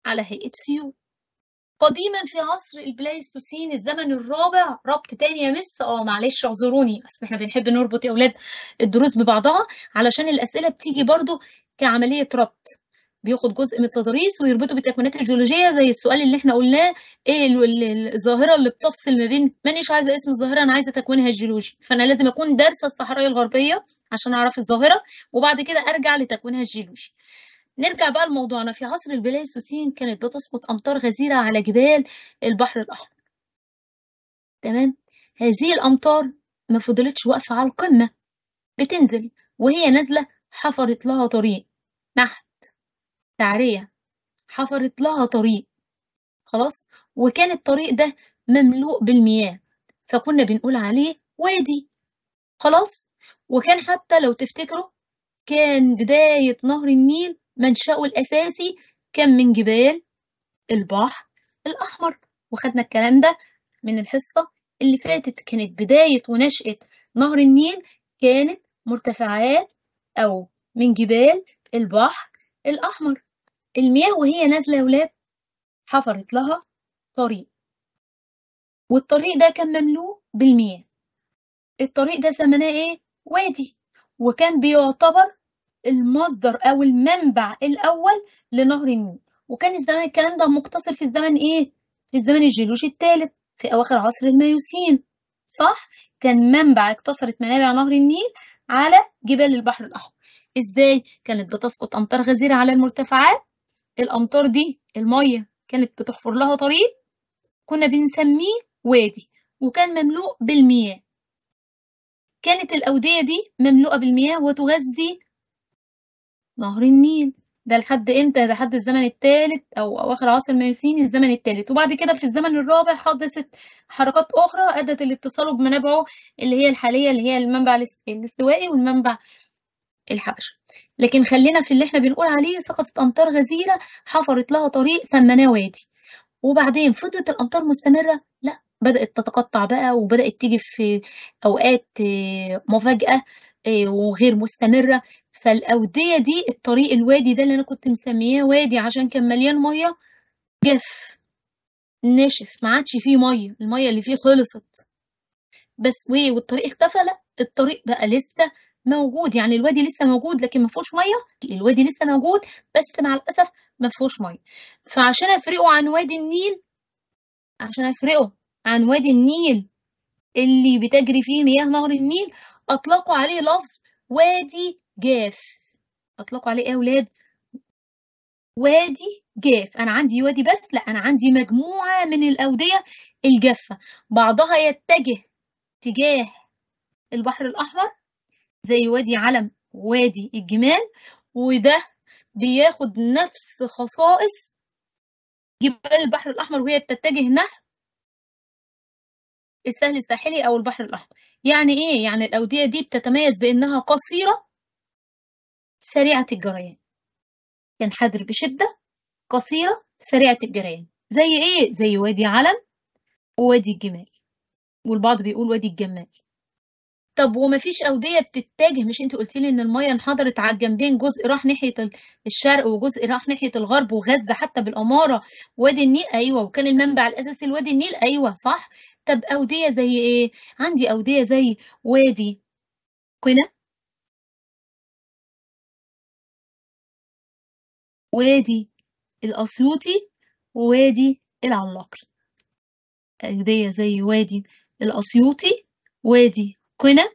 على هيئة سيول قديما في عصر البلايستوسين الزمن الرابع ربط تاني يا مس اه معلش اعذروني بس احنا بنحب نربط يا اولاد الدروس ببعضها علشان الاسئله بتيجي برضو كعمليه ربط بياخد جزء من التضاريس ويربطه بالتكوينات الجيولوجيه زي السؤال اللي احنا قلناه ايه الظاهره اللي بتفصل ما بين مانيش عايزه اسم الظاهره انا عايزه تكوينها الجيولوجي فانا لازم اكون دارسه الصحراء الغربيه عشان اعرف الظاهره وبعد كده ارجع لتكوينها الجيولوجي نرجع بقى لموضوعنا في عصر البلايستوسين كانت بتسقط أمطار غزيرة على جبال البحر الأحمر تمام هذه الأمطار ما فضلتش واقفة على القمة بتنزل وهي نازلة حفرت لها طريق نحت تعرية حفرت لها طريق خلاص وكان الطريق ده مملوء بالمياه فكنا بنقول عليه وادي خلاص وكان حتى لو تفتكروا كان بداية نهر النيل منشأه الأساسي كان من جبال البحر الأحمر وخدنا الكلام ده من الحصة اللي فاتت كانت بداية ونشأة نهر النيل كانت مرتفعات أو من جبال البحر الأحمر المياه وهي نازلة يا ولاد حفرت لها طريق والطريق ده كان مملوء بالمياه الطريق ده سميناه ايه وادي وكان بيعتبر المصدر أو المنبع الأول لنهر النيل وكان الزمان الكلام ده مقتصر في الزمن إيه؟ في الزمن الجيولوجي الثالث في أواخر عصر الميوسين صح؟ كان منبع اقتصرت منابع نهر النيل على جبال البحر الأحمر إزاي؟ كانت بتسقط أمطار غزيرة على المرتفعات الأمطار دي المية كانت بتحفر لها طريق كنا بنسميه وادي وكان مملوء بالمياه كانت الأودية دي مملوءة بالمياه وتغذي نهر النيل ده لحد امتى لحد الزمن الثالث او اواخر عصر الميوسيني الزمن الثالث وبعد كده في الزمن الرابع حدثت حركات اخرى ادت الاتصال بمنابعه اللي هي الحاليه اللي هي المنبع الاستوائي والمنبع الحبشة لكن خلينا في اللي احنا بنقول عليه سقطت امطار غزيره حفرت لها طريق سمناه وادي وبعدين فضلت الامطار مستمره لا بدات تتقطع بقى وبدات تيجي في اوقات مفاجاه آه، وغير مستمرة فالأودية دي الطريق الوادي ده اللي أنا كنت مسميه وادي عشان كان مليان مية جف نشف ما عادش فيه مية المية اللي فيه خلصت بس ويه والطريق اختفى لأ الطريق بقى لسه موجود يعني الوادي لسه موجود لكن ما فيهوش ميه الوادي لسه موجود بس مع الاسف ما فيهوش ميه فعشان افرقه عن وادي النيل عشان افرقه عن وادي النيل اللي بتجري فيه مياه نهر النيل أطلقوا عليه لفظ وادي جاف أطلقوا عليه إيه يا أولاد؟ وادي جاف أنا عندي وادي بس لا أنا عندي مجموعة من الأودية الجافة بعضها يتجه تجاه البحر الأحمر زي وادي علم وادي الجمال وده بياخد نفس خصائص جبال البحر الأحمر وهي بتتجه نحو السهل الساحلي أو البحر الأحمر يعني إيه؟ يعني الأودية دي بتتميز بإنها قصيرة سريعة الجريان تنحدر يعني بشدة قصيرة سريعة الجريان زي إيه؟ زي وادي علم ووادي الجمال والبعض بيقول وادي الجمال طب وما فيش أودية بتتجه مش أنت قلتي لي إن المية انحدرت على الجنبين جزء راح ناحية الشرق وجزء راح ناحية الغرب وغزة حتى بالأمارة وادي النيل أيوه وكان المنبع الأساسي لوادي النيل أيوه صح طب أودية زي إيه؟ عندي أودية زي وادي قنا وادي الأسيوطي ووادي العملاقي أودية زي وادي الأسيوطي وادي قنا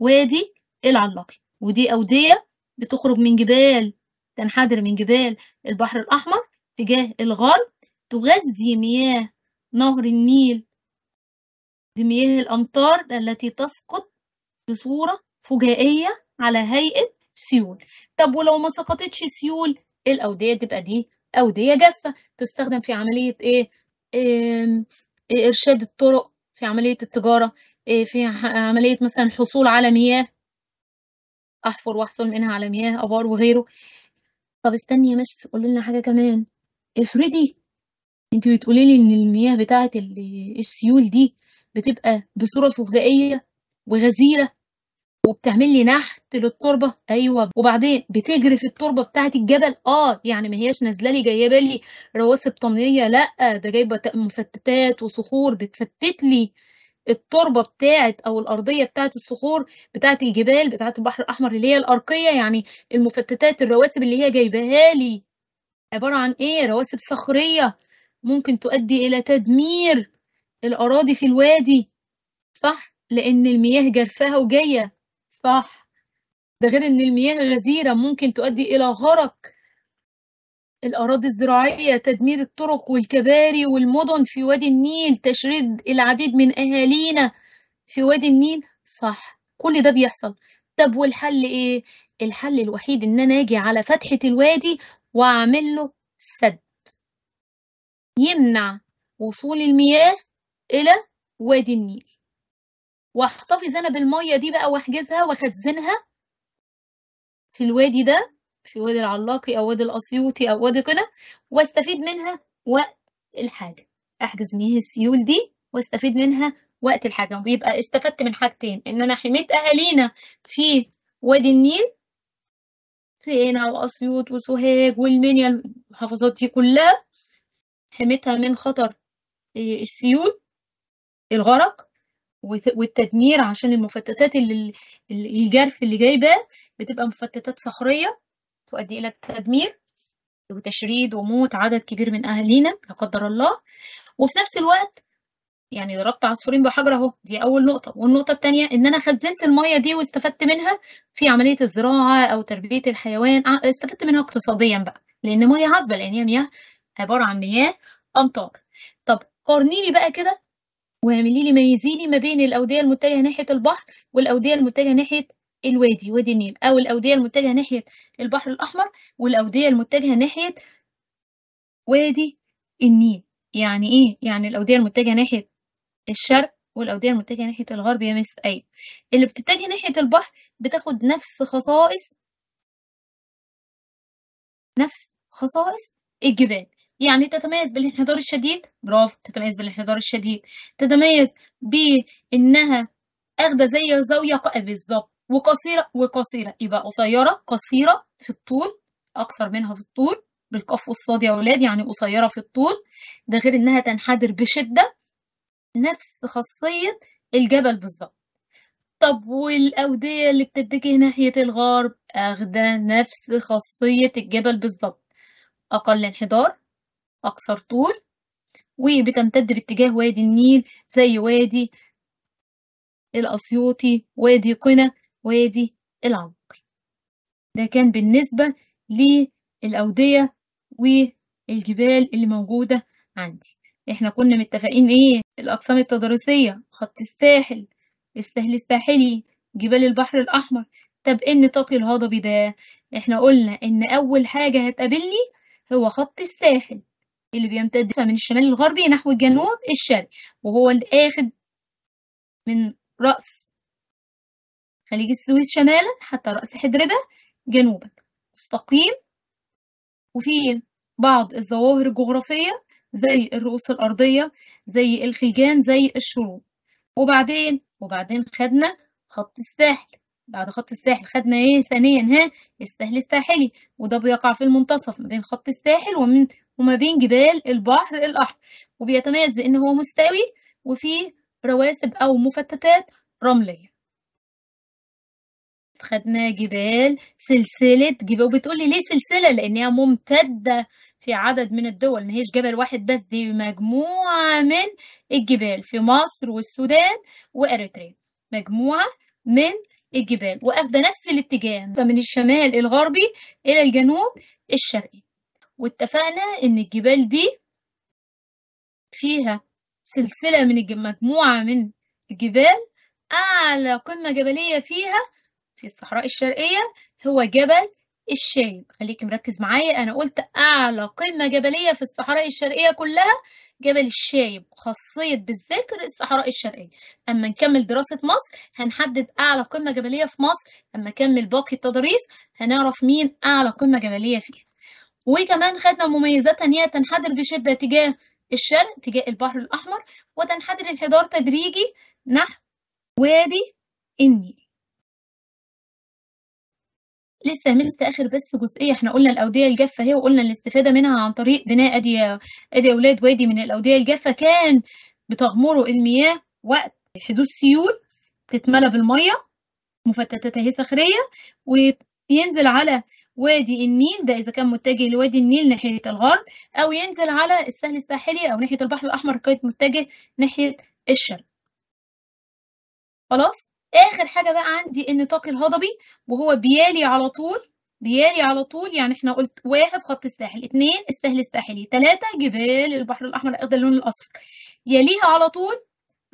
وادي العملاقي ودي أودية بتخرج من جبال تنحدر من جبال البحر الأحمر تجاه الغرب تغذي مياه نهر النيل بمياه الأمطار التي تسقط بصورة فجائية على هيئة سيول طب ولو ما سقطتش سيول إيه الأودية تبقى دي أودية جافة تستخدم في عملية إيه؟, إيه إرشاد الطرق في عملية التجارة إيه في عملية مثلا الحصول على مياه أحفر وأحصل منها على مياه أبار وغيره طب استني يا مس قولي لنا حاجة كمان افرضي انت بتقولي لي ان المياه بتاعة السيول دي بتبقى بصورة فجائية وغزيرة وبتعمل لي نحت للتربه ايوه وبعدين بتجري في التربه بتاعه الجبل اه يعني ما هياش نازله لي جايبه لي رواسب طمنيه لا ده جايبه مفتتات وصخور بتفتت لي التربه بتاعه او الارضيه بتاعه الصخور بتاعه الجبال بتاعه البحر الاحمر اللي هي الارقيه يعني المفتتات الرواسب اللي هي جايبها لي عباره عن ايه رواسب صخريه ممكن تؤدي الى تدمير الأراضي في الوادي صح لأن المياه جرفها وجاية صح ده غير إن المياه غزيرة ممكن تؤدي إلى غرق الأراضي الزراعية تدمير الطرق والكباري والمدن في وادي النيل تشريد العديد من أهالينا في وادي النيل صح كل ده بيحصل طب والحل إيه؟ الحل الوحيد إن أنا أجي على فتحة الوادي وأعمل له سد يمنع وصول المياه إلى وادي النيل واحتفظ أنا بالمية دي بقى وأحجزها وأخزنها في الوادي ده في وادي العلاقي أو وادي الأسيوطي أو وادي كده وأستفيد منها وقت الحاجة أحجز ميه السيول دي وأستفيد منها وقت الحاجة وبيبقى استفدت من حاجتين إن أنا حميت أهالينا في وادي النيل في سينا وأسيوط وسوهاج والمنيا المحافظات دي كلها حميتها من خطر آه، السيول الغرق والتدمير عشان المفتتات اللي الجرف اللي جايباه بتبقى مفتتات صخرية تؤدي إلى التدمير وتشريد وموت عدد كبير من أهالينا لا قدر الله وفي نفس الوقت يعني ضربت عصفورين بحجر اهو دي اول نقطه والنقطه الثانيه ان انا خزنت الميه دي واستفدت منها في عمليه الزراعه او تربيه الحيوان استفدت منها اقتصاديا بقى لان ميه عذبه لان هي مياه عباره عن مياه امطار طب قارني لي بقى كده واعملي لي ميزيني ما بين الأودية المتجهة ناحية البحر والأودية المتجهة ناحية الوادي وادي النيل أو الأودية المتجهة ناحية البحر الأحمر والأودية المتجهة ناحية وادي النيل يعني إيه؟ يعني الأودية المتجهة ناحية الشرق والأودية المتجهة ناحية الغرب يا مس أيوة اللي بتتجه ناحية البحر بتاخد نفس خصائص نفس خصائص الجبال يعني تتميز بالانحدار الشديد برافو تتميز بالانحدار الشديد تتميز بإنها أخدة زي زاوية بالظبط وقصيرة وقصيرة يبقى قصيرة قصيرة في الطول أقصر منها في الطول بالقاف والصاد يا أولاد يعني قصيرة في الطول ده غير إنها تنحدر بشدة نفس خاصية الجبل بالظبط طب والأودية اللي بتتجه ناحية الغرب أخدة نفس خاصية الجبل بالظبط أقل انحدار أقصر طول وبتمتد باتجاه وادي النيل زي وادي الأسيوطي وادي قنا وادي العمقي ده كان بالنسبة للأودية والجبال اللي موجودة عندي احنا كنا متفقين ايه الأقسام التضاريسية خط الساحل السهل الساحلي جبال البحر الأحمر طب ايه النطاق الهضبي ده احنا قلنا ان أول حاجة هتقابلني هو خط الساحل اللي بيمتد من الشمال الغربي نحو الجنوب الشرقي وهو آخد من رأس خليج السويس شمالا حتى رأس حدربة جنوبا مستقيم وفي بعض الظواهر الجغرافية زي الرؤوس الأرضية زي الخلجان زي الشروق وبعدين وبعدين خدنا خط الساحل بعد خط الساحل خدنا ايه ثانيا ها السهل الساحلي وده بيقع في المنتصف ما بين خط الساحل ومن وما بين جبال البحر الأحمر وبيتميز بأن هو مستوي وفيه رواسب أو مفتتات رملية خدنا جبال سلسلة جبال وبتقولي ليه سلسلة لأنها ممتدة في عدد من الدول ما هيش جبل واحد بس دي مجموعة من الجبال في مصر والسودان وأريتريا مجموعة من الجبال وأخذة نفس الاتجاه فمن الشمال الغربي إلى الجنوب الشرقي واتفقنا إن الجبال دي فيها سلسلة من مجموعة من الجبال أعلى قمة جبلية فيها في الصحراء الشرقية هو جبل الشايب خليك مركز معايا أنا قلت أعلى قمة جبلية في الصحراء الشرقية كلها جبل الشايب خاصيه بالذكر الصحراء الشرقية أما نكمل دراسة مصر هنحدد أعلى قمة جبلية في مصر أما نكمل باقي التضاريس هنعرف مين أعلى قمة جبلية فيها وكمان خدنا مميزات إن هي تنحدر بشدة تجاه الشرق تجاه البحر الأحمر وتنحدر انحدار تدريجي نحو وادي النيل لسه لسه آخر بس جزئية إحنا قلنا الأودية الجافة أهي وقلنا الاستفادة منها عن طريق بناء أدي أدي أولاد وادي من الأودية الجافة كان بتغمره المياه وقت حدوث سيول تتملى بالمية مفتتات أهي صخرية وينزل على وادي النيل ده إذا كان متجه لوادي النيل ناحية الغرب أو ينزل على السهل الساحلي أو ناحية البحر الأحمر كانت متجه ناحية الشرق خلاص اخر حاجه بقى عندي النطاق الهضبي وهو بيالي على طول بيالي على طول يعني احنا قلت واحد خط الساحل اثنين السهل الساحلي ثلاثه جبال البحر الأحمر الأخضر اللون الأصفر يليها على طول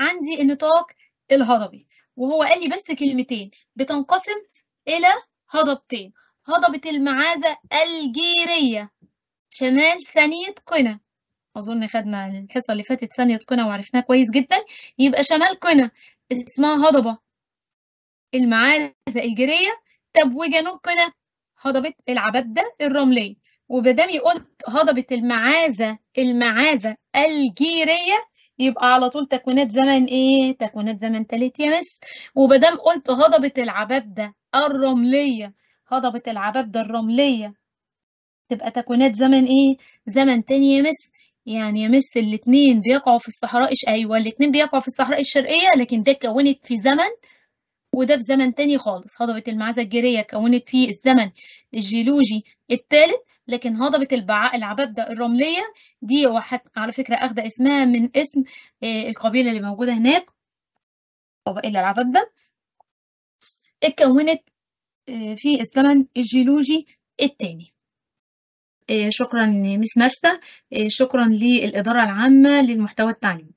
عندي النطاق الهضبي وهو قال لي بس كلمتين بتنقسم إلى هضبتين هضبة المعازة الجيرية شمال ثانية قنا أظن خدنا الحصة اللي فاتت ثانية قنا وعرفناها كويس جدا يبقى شمال قنا اسمها هضبة المعارف الجيرية وجنوب قنا هضبه العبدة الرملية وبدام قلت هضبه المعازة المعازة الجيرية يبقى على طول تكوينات زمن ايه تكوينات زمن تالت يمس وبدام قلت هضبه العبابدة الرملية هضبه العبابدة الرملية تبقى تكوينات زمن ايه زمن تاني يمس يعني يمس الاتنين بيقعوا في الصحراء ايوه الاتنين بيقعوا في الصحراء الشرقية لكن ده اتكونت في زمن وده في زمن تاني خالص هضبة المعازة الجيرية كونت في الزمن الجيولوجي التالت لكن هضبة البع... العبابدة الرملية دي وحت... على فكرة أخدة اسمها من اسم آه، القبيلة اللي موجودة هناك قبائل العبابدة اتكونت آه، في الزمن الجيولوجي التاني آه، شكرا مس مرسى شكرا للإدارة العامة للمحتوى التعليمي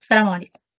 السلام عليكم